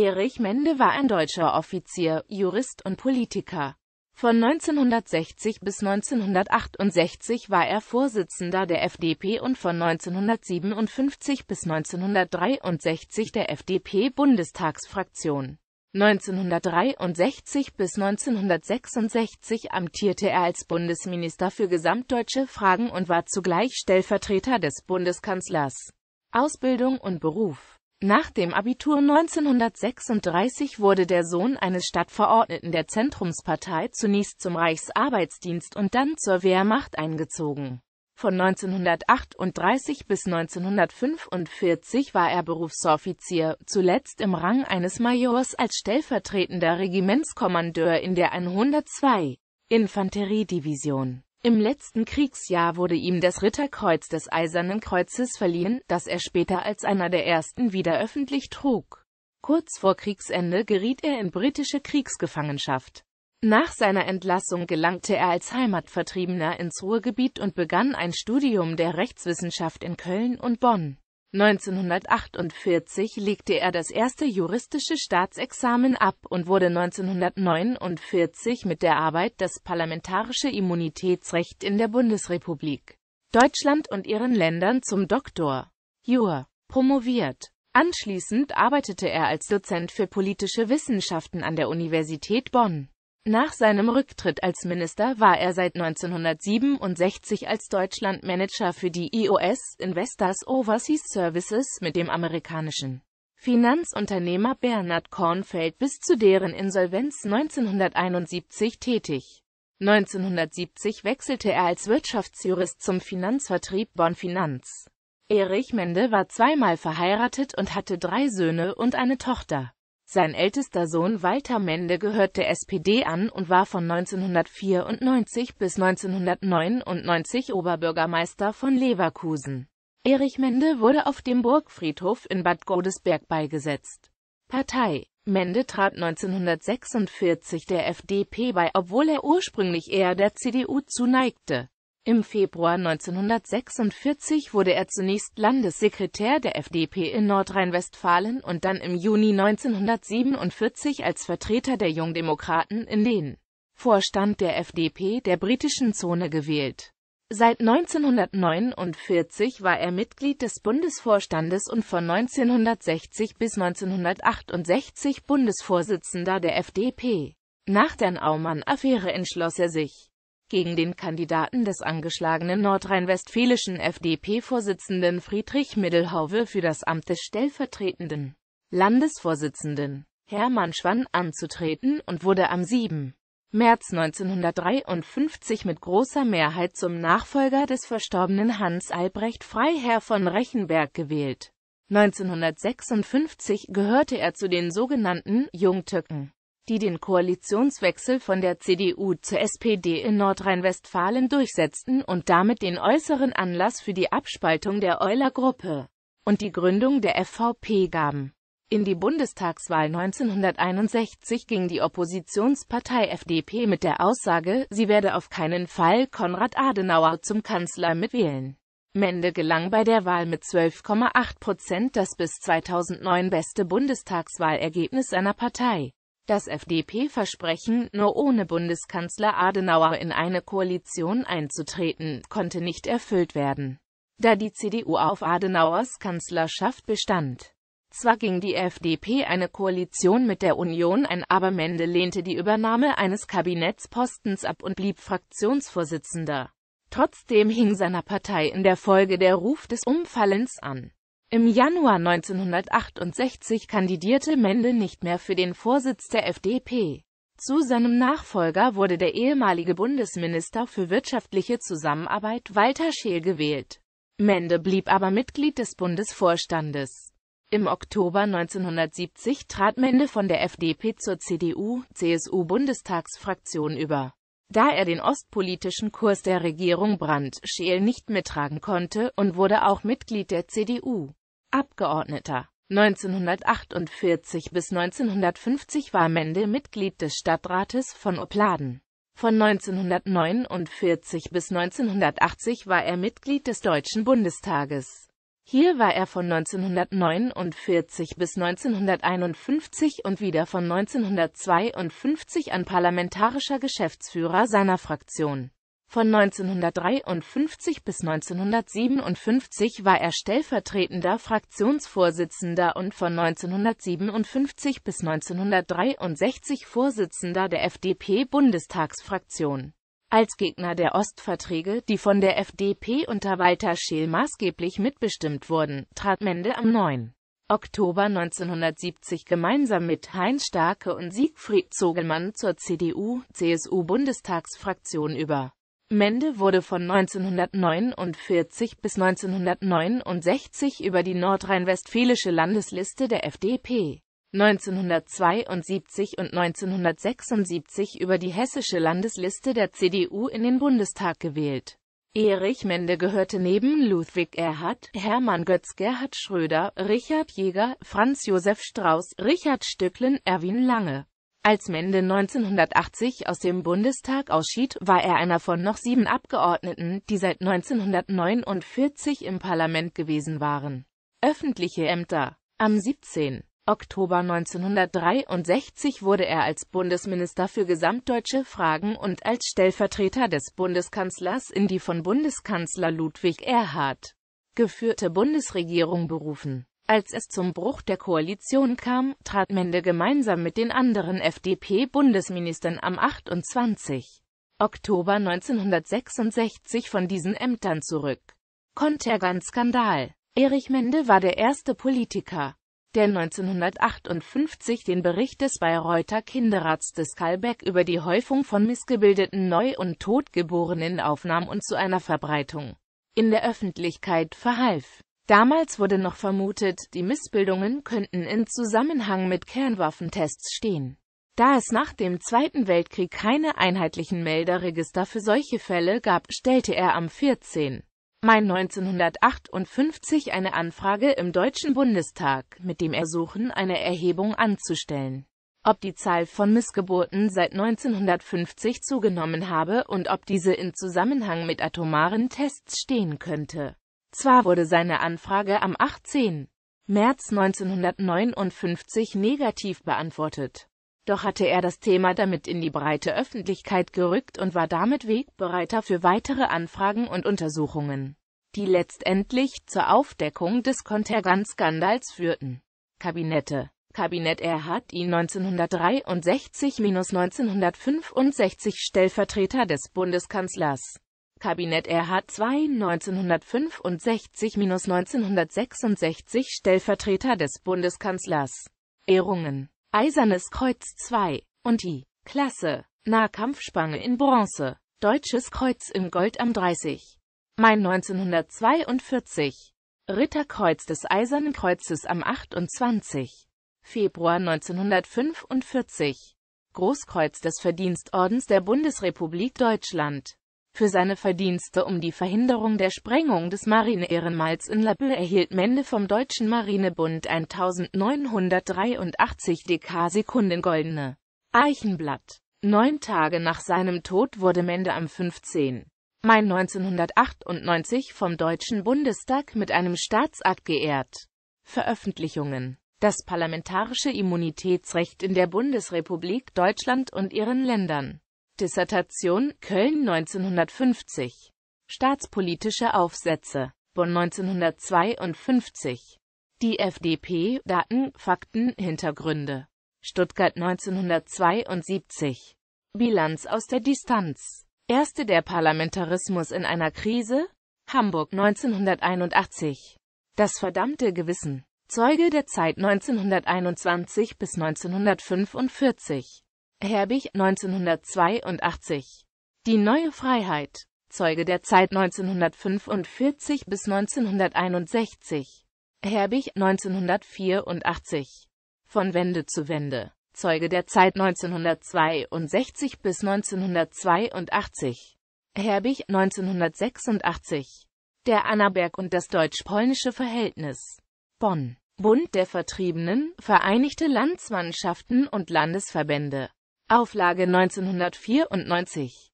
Erich Mende war ein deutscher Offizier, Jurist und Politiker. Von 1960 bis 1968 war er Vorsitzender der FDP und von 1957 bis 1963 der FDP-Bundestagsfraktion. 1963 bis 1966 amtierte er als Bundesminister für gesamtdeutsche Fragen und war zugleich Stellvertreter des Bundeskanzlers. Ausbildung und Beruf nach dem Abitur 1936 wurde der Sohn eines Stadtverordneten der Zentrumspartei zunächst zum Reichsarbeitsdienst und dann zur Wehrmacht eingezogen. Von 1938 bis 1945 war er Berufsoffizier, zuletzt im Rang eines Majors als stellvertretender Regimentskommandeur in der 102. Infanteriedivision. Im letzten Kriegsjahr wurde ihm das Ritterkreuz des Eisernen Kreuzes verliehen, das er später als einer der ersten wieder öffentlich trug. Kurz vor Kriegsende geriet er in britische Kriegsgefangenschaft. Nach seiner Entlassung gelangte er als Heimatvertriebener ins Ruhrgebiet und begann ein Studium der Rechtswissenschaft in Köln und Bonn. 1948 legte er das erste juristische Staatsexamen ab und wurde 1949 mit der Arbeit Das parlamentarische Immunitätsrecht in der Bundesrepublik Deutschland und ihren Ländern zum Doktor Jur promoviert. Anschließend arbeitete er als Dozent für politische Wissenschaften an der Universität Bonn. Nach seinem Rücktritt als Minister war er seit 1967 als Deutschlandmanager für die EOS Investors Overseas Services mit dem amerikanischen Finanzunternehmer Bernhard Kornfeld bis zu deren Insolvenz 1971 tätig. 1970 wechselte er als Wirtschaftsjurist zum Finanzvertrieb Bonn Finanz. Erich Mende war zweimal verheiratet und hatte drei Söhne und eine Tochter. Sein ältester Sohn Walter Mende gehört der SPD an und war von 1994 bis 1999 Oberbürgermeister von Leverkusen. Erich Mende wurde auf dem Burgfriedhof in Bad Godesberg beigesetzt. Partei Mende trat 1946 der FDP bei, obwohl er ursprünglich eher der CDU zuneigte. Im Februar 1946 wurde er zunächst Landessekretär der FDP in Nordrhein-Westfalen und dann im Juni 1947 als Vertreter der Jungdemokraten in den Vorstand der FDP der britischen Zone gewählt. Seit 1949 war er Mitglied des Bundesvorstandes und von 1960 bis 1968 Bundesvorsitzender der FDP. Nach der Naumann-Affäre entschloss er sich, gegen den Kandidaten des angeschlagenen nordrhein-westfälischen FDP-Vorsitzenden Friedrich Middelhauwe für das Amt des stellvertretenden Landesvorsitzenden Hermann Schwann anzutreten und wurde am 7. März 1953 mit großer Mehrheit zum Nachfolger des verstorbenen Hans Albrecht Freiherr von Rechenberg gewählt. 1956 gehörte er zu den sogenannten Jungtücken die den Koalitionswechsel von der CDU zur SPD in Nordrhein-Westfalen durchsetzten und damit den äußeren Anlass für die Abspaltung der Euler-Gruppe und die Gründung der FVP gaben. In die Bundestagswahl 1961 ging die Oppositionspartei FDP mit der Aussage, sie werde auf keinen Fall Konrad Adenauer zum Kanzler mitwählen. Mende gelang bei der Wahl mit 12,8 Prozent das bis 2009 beste Bundestagswahlergebnis seiner Partei. Das FDP-Versprechen, nur ohne Bundeskanzler Adenauer in eine Koalition einzutreten, konnte nicht erfüllt werden, da die CDU auf Adenauers Kanzlerschaft bestand. Zwar ging die FDP eine Koalition mit der Union ein, aber Mende lehnte die Übernahme eines Kabinettspostens ab und blieb Fraktionsvorsitzender. Trotzdem hing seiner Partei in der Folge der Ruf des Umfallens an. Im Januar 1968 kandidierte Mende nicht mehr für den Vorsitz der FDP. Zu seinem Nachfolger wurde der ehemalige Bundesminister für wirtschaftliche Zusammenarbeit Walter Scheel gewählt. Mende blieb aber Mitglied des Bundesvorstandes. Im Oktober 1970 trat Mende von der FDP zur CDU-CSU-Bundestagsfraktion über. Da er den ostpolitischen Kurs der Regierung Brandt-Scheel nicht mittragen konnte und wurde auch Mitglied der CDU. Abgeordneter. 1948 bis 1950 war Mende Mitglied des Stadtrates von Opladen. Von 1949 bis 1980 war er Mitglied des Deutschen Bundestages. Hier war er von 1949 bis 1951 und wieder von 1952 an parlamentarischer Geschäftsführer seiner Fraktion von 1953 bis 1957 war er stellvertretender Fraktionsvorsitzender und von 1957 bis 1963 Vorsitzender der FDP-Bundestagsfraktion. Als Gegner der Ostverträge, die von der FDP unter Walter Scheel maßgeblich mitbestimmt wurden, trat Mende am 9. Oktober 1970 gemeinsam mit Heinz Starke und Siegfried Zogelmann zur CDU-CSU-Bundestagsfraktion über Mende wurde von 1949 bis 1969 über die nordrhein-westfälische Landesliste der FDP, 1972 und 1976 über die hessische Landesliste der CDU in den Bundestag gewählt. Erich Mende gehörte neben Ludwig Erhard, Hermann Götz, Gerhard Schröder, Richard Jäger, Franz Josef Strauß, Richard Stücklen, Erwin Lange, als Mende 1980 aus dem Bundestag ausschied, war er einer von noch sieben Abgeordneten, die seit 1949 im Parlament gewesen waren. Öffentliche Ämter Am 17. Oktober 1963 wurde er als Bundesminister für gesamtdeutsche Fragen und als Stellvertreter des Bundeskanzlers in die von Bundeskanzler Ludwig Erhard geführte Bundesregierung berufen als es zum Bruch der Koalition kam, trat Mende gemeinsam mit den anderen FDP-Bundesministern am 28. Oktober 1966 von diesen Ämtern zurück. Kontergan-Skandal Erich Mende war der erste Politiker, der 1958 den Bericht des Bayreuther Kinderrats des Beck über die Häufung von missgebildeten Neu- und Totgeborenen aufnahm und zu einer Verbreitung in der Öffentlichkeit verhalf. Damals wurde noch vermutet, die Missbildungen könnten in Zusammenhang mit Kernwaffentests stehen. Da es nach dem Zweiten Weltkrieg keine einheitlichen Melderegister für solche Fälle gab, stellte er am 14. Mai 1958 eine Anfrage im Deutschen Bundestag mit dem Ersuchen, eine Erhebung anzustellen, ob die Zahl von Missgeburten seit 1950 zugenommen habe und ob diese in Zusammenhang mit atomaren Tests stehen könnte. Zwar wurde seine Anfrage am 18. März 1959 negativ beantwortet. Doch hatte er das Thema damit in die breite Öffentlichkeit gerückt und war damit Wegbereiter für weitere Anfragen und Untersuchungen, die letztendlich zur Aufdeckung des Kontergan-Skandals führten. Kabinette Kabinett Erhard ihn 1963-1965 Stellvertreter des Bundeskanzlers Kabinett Erhard II 1965-1966 Stellvertreter des Bundeskanzlers. Ehrungen Eisernes Kreuz 2 und die Klasse Nahkampfspange in Bronze Deutsches Kreuz in Gold am 30. Mai 1942 Ritterkreuz des Eisernen Kreuzes am 28. Februar 1945 Großkreuz des Verdienstordens der Bundesrepublik Deutschland für seine Verdienste um die Verhinderung der Sprengung des Marine-Ehrenmals in La erhielt Mende vom Deutschen Marinebund 1983 DK-Sekunden Goldene Eichenblatt. Neun Tage nach seinem Tod wurde Mende am 15. Mai 1998 vom Deutschen Bundestag mit einem Staatsakt geehrt. Veröffentlichungen Das parlamentarische Immunitätsrecht in der Bundesrepublik Deutschland und ihren Ländern Dissertation Köln 1950 Staatspolitische Aufsätze Bonn 1952 Die FDP Daten, Fakten, Hintergründe Stuttgart 1972 Bilanz aus der Distanz Erste der Parlamentarismus in einer Krise Hamburg 1981 Das verdammte Gewissen Zeuge der Zeit 1921 bis 1945 Herbig 1982. Die neue Freiheit. Zeuge der Zeit 1945 bis 1961. Herbig 1984. Von Wende zu Wende. Zeuge der Zeit 1962 bis 1982. Herbig 1986. Der Annaberg und das deutsch-polnische Verhältnis. Bonn. Bund der Vertriebenen, Vereinigte Landsmannschaften und Landesverbände. Auflage 1994